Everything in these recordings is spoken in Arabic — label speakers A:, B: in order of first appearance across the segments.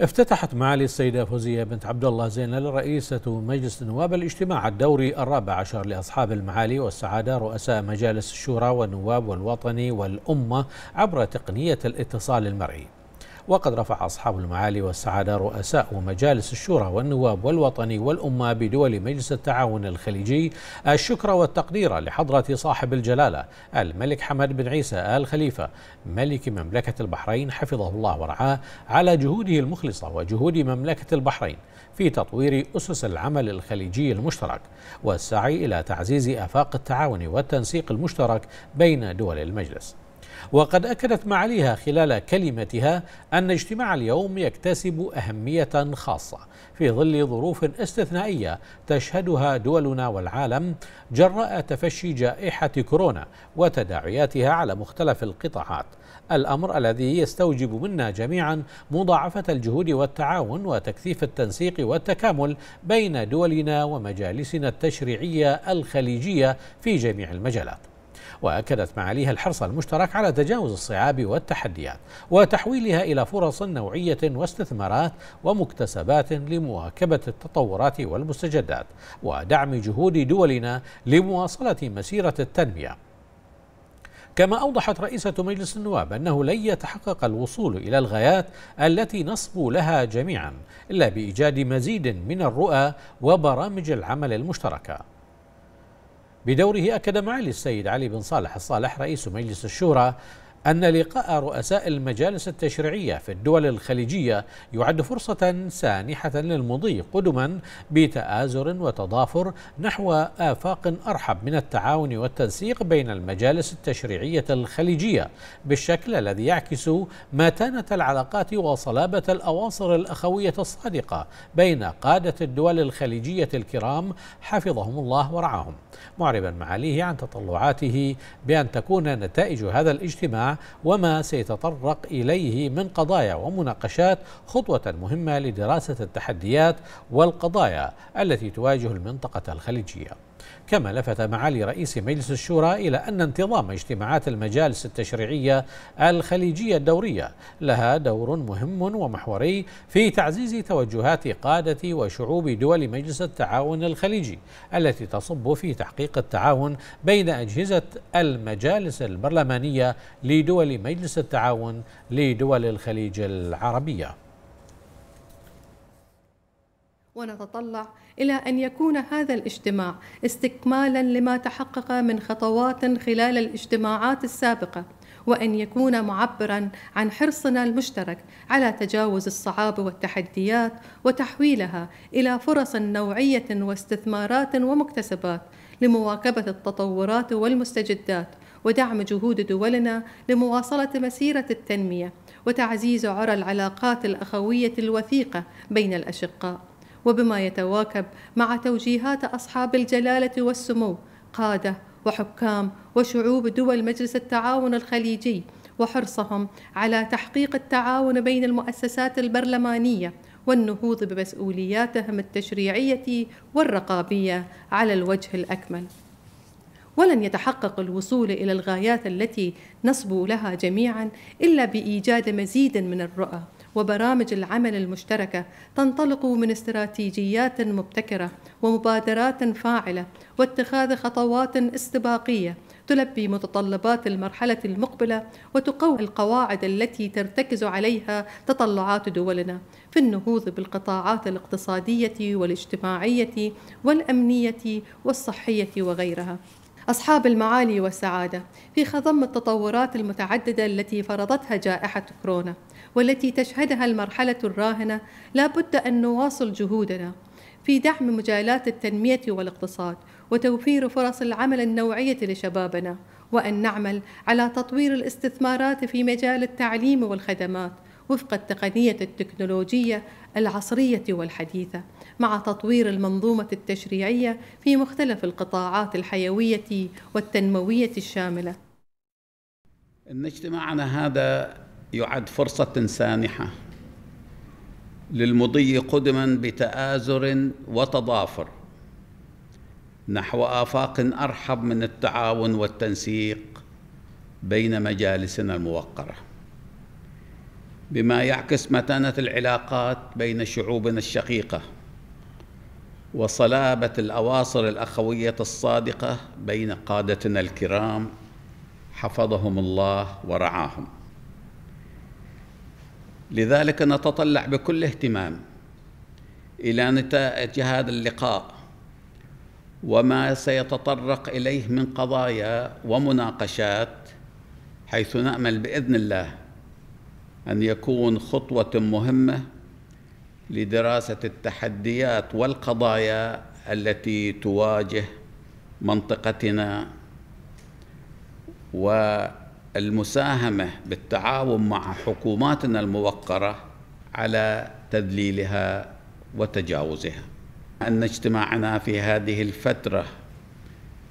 A: افتتحت معالي السيدة فوزية بنت عبد الله زينل رئيسة مجلس النواب الاجتماع الدوري الرابع عشر لأصحاب المعالي والسعادة رؤساء مجالس الشورى والنواب والوطني والأمة عبر تقنية الاتصال المرئي وقد رفع أصحاب المعالي والسعادة رؤساء ومجالس الشورى والنواب والوطني والأمة بدول مجلس التعاون الخليجي الشكر والتقدير لحضرة صاحب الجلالة الملك حمد بن عيسى آل خليفة ملك مملكة البحرين حفظه الله ورعاه على جهوده المخلصة وجهود مملكة البحرين في تطوير أسس العمل الخليجي المشترك والسعي إلى تعزيز آفاق التعاون والتنسيق المشترك بين دول المجلس وقد أكدت معاليها خلال كلمتها أن اجتماع اليوم يكتسب أهمية خاصة في ظل ظروف استثنائية تشهدها دولنا والعالم جراء تفشي جائحة كورونا وتداعياتها على مختلف القطاعات الأمر الذي يستوجب منا جميعا مضاعفة الجهود والتعاون وتكثيف التنسيق والتكامل بين دولنا ومجالسنا التشريعية الخليجية في جميع المجالات وأكدت معاليها الحرص المشترك على تجاوز الصعاب والتحديات وتحويلها إلى فرص نوعية واستثمارات ومكتسبات لمواكبة التطورات والمستجدات ودعم جهود دولنا لمواصلة مسيرة التنمية كما أوضحت رئيسة مجلس النواب أنه لن يتحقق الوصول إلى الغايات التي نصبو لها جميعا إلا بإيجاد مزيد من الرؤى وبرامج العمل المشتركة بدوره أكد معالي السيد علي بن صالح الصالح رئيس مجلس الشورى أن لقاء رؤساء المجالس التشريعية في الدول الخليجية يعد فرصة سانحة للمضي قدما بتآزر وتضافر نحو آفاق أرحب من التعاون والتنسيق بين المجالس التشريعية الخليجية بالشكل الذي يعكس متانة العلاقات وصلابة الأواصر الأخوية الصادقة بين قادة الدول الخليجية الكرام حفظهم الله ورعاهم معربا معاليه عن تطلعاته بأن تكون نتائج هذا الاجتماع وما سيتطرق إليه من قضايا ومناقشات خطوة مهمة لدراسة التحديات والقضايا التي تواجه المنطقة الخليجية كما لفت معالي رئيس مجلس الشورى إلى أن انتظام اجتماعات المجالس التشريعية الخليجية الدورية لها دور مهم ومحوري في تعزيز توجهات قادة وشعوب دول مجلس التعاون الخليجي التي تصب في تحقيق التعاون بين أجهزة المجالس البرلمانية لدول مجلس التعاون لدول الخليج العربية
B: ونتطلع إلى أن يكون هذا الاجتماع استكمالا لما تحقق من خطوات خلال الاجتماعات السابقة وأن يكون معبرا عن حرصنا المشترك على تجاوز الصعاب والتحديات وتحويلها إلى فرص نوعية واستثمارات ومكتسبات لمواكبة التطورات والمستجدات ودعم جهود دولنا لمواصلة مسيرة التنمية وتعزيز عرى العلاقات الأخوية الوثيقة بين الأشقاء وبما يتواكب مع توجيهات أصحاب الجلالة والسمو قادة وحكام وشعوب دول مجلس التعاون الخليجي وحرصهم على تحقيق التعاون بين المؤسسات البرلمانية والنهوض بمسؤولياتهم التشريعية والرقابية على الوجه الأكمل. ولن يتحقق الوصول إلى الغايات التي نصبو لها جميعا إلا بإيجاد مزيد من الرؤى وبرامج العمل المشتركة تنطلق من استراتيجيات مبتكرة ومبادرات فاعلة واتخاذ خطوات استباقية تلبي متطلبات المرحلة المقبلة وتقوي القواعد التي ترتكز عليها تطلعات دولنا في النهوض بالقطاعات الاقتصادية والاجتماعية والأمنية والصحية وغيرها أصحاب المعالي والسعادة في خضم التطورات المتعددة التي فرضتها جائحة كورونا والتي تشهدها المرحلة الراهنة لا بد أن نواصل جهودنا في دعم مجالات التنمية والاقتصاد وتوفير فرص العمل النوعية لشبابنا وأن نعمل على تطوير الاستثمارات في مجال التعليم والخدمات وفق التقنية التكنولوجية العصرية والحديثة مع تطوير المنظومة التشريعية في مختلف القطاعات الحيوية والتنموية الشاملة.
C: إن اجتماعنا هذا يعد فرصة سانحة للمضي قدما بتآزر وتضافر نحو آفاق أرحب من التعاون والتنسيق بين مجالسنا الموقره بما يعكس متانة العلاقات بين شعوبنا الشقيقة وصلابة الأواصر الأخوية الصادقة بين قادتنا الكرام حفظهم الله ورعاهم لذلك نتطلع بكل اهتمام إلى نتائج هذا اللقاء وما سيتطرق إليه من قضايا ومناقشات حيث نأمل بإذن الله أن يكون خطوة مهمة لدراسة التحديات والقضايا التي تواجه منطقتنا والمساهمة بالتعاون مع حكوماتنا الموقرة على تذليلها وتجاوزها أن اجتماعنا في هذه الفترة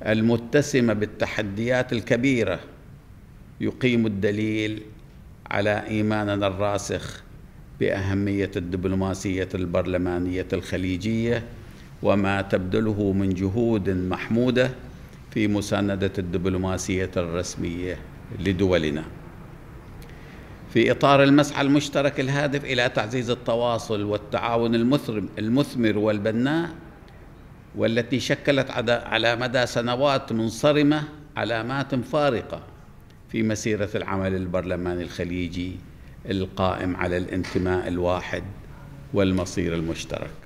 C: المتسمة بالتحديات الكبيرة يقيم الدليل على إيماننا الراسخ بأهمية الدبلوماسية البرلمانية الخليجية وما تبذله من جهود محمودة في مساندة الدبلوماسية الرسمية لدولنا في إطار المسعى المشترك الهادف إلى تعزيز التواصل والتعاون المثمر والبناء والتي شكلت على مدى سنوات منصرمة علامات فارقة في مسيرة العمل البرلماني الخليجي القائم على الانتماء الواحد
B: والمصير المشترك